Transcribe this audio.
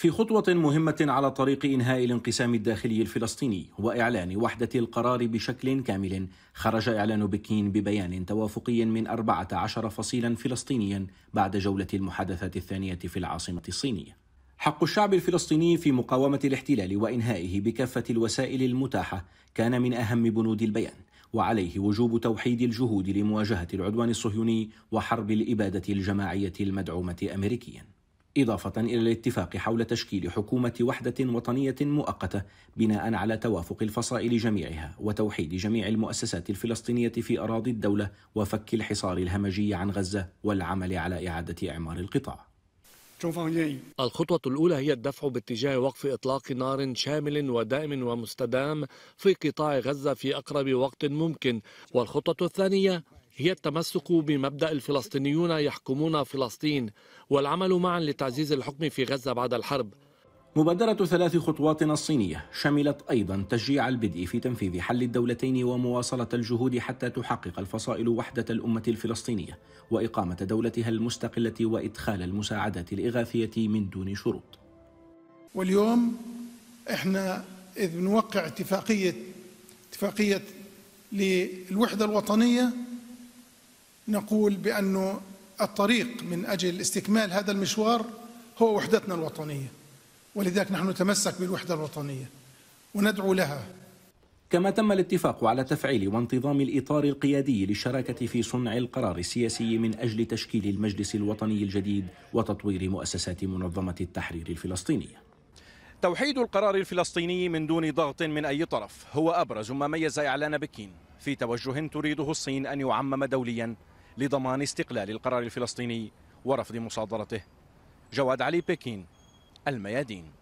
في خطوة مهمة على طريق إنهاء الانقسام الداخلي الفلسطيني وإعلان وحدة القرار بشكل كامل خرج إعلان بكين ببيان توافقي من 14 فصيلا فلسطينيا بعد جولة المحادثات الثانية في العاصمة الصينية حق الشعب الفلسطيني في مقاومة الاحتلال وإنهائه بكافة الوسائل المتاحة كان من أهم بنود البيان وعليه وجوب توحيد الجهود لمواجهة العدوان الصهيوني وحرب الإبادة الجماعية المدعومة أمريكياً إضافة إلى الاتفاق حول تشكيل حكومة وحدة وطنية مؤقتة بناء على توافق الفصائل جميعها وتوحيد جميع المؤسسات الفلسطينية في أراضي الدولة وفك الحصار الهمجي عن غزة والعمل على إعادة إعمار القطاع الخطوة الأولى هي الدفع باتجاه وقف إطلاق نار شامل ودائم ومستدام في قطاع غزة في أقرب وقت ممكن والخطوة الثانية هي التمسك بمبدا الفلسطينيون يحكمون فلسطين والعمل معا لتعزيز الحكم في غزه بعد الحرب مبادرة ثلاث خطوات الصينية شملت أيضا تشجيع البدء في تنفيذ حل الدولتين ومواصلة الجهود حتى تحقق الفصائل وحدة الأمة الفلسطينية وإقامة دولتها المستقلة وإدخال المساعدات الإغاثية من دون شروط واليوم احنا إذ نوقع اتفاقية اتفاقية للوحدة الوطنية نقول بأنه الطريق من أجل استكمال هذا المشوار هو وحدتنا الوطنية ولذلك نحن نتمسك بالوحدة الوطنية وندعو لها كما تم الاتفاق على تفعيل وانتظام الإطار القيادي للشراكة في صنع القرار السياسي من أجل تشكيل المجلس الوطني الجديد وتطوير مؤسسات منظمة التحرير الفلسطينية توحيد القرار الفلسطيني من دون ضغط من أي طرف هو أبرز ما ميز إعلان بكين في توجه تريده الصين أن يعمم دوليا لضمان استقلال القرار الفلسطيني ورفض مصادرته جواد علي بكين الميادين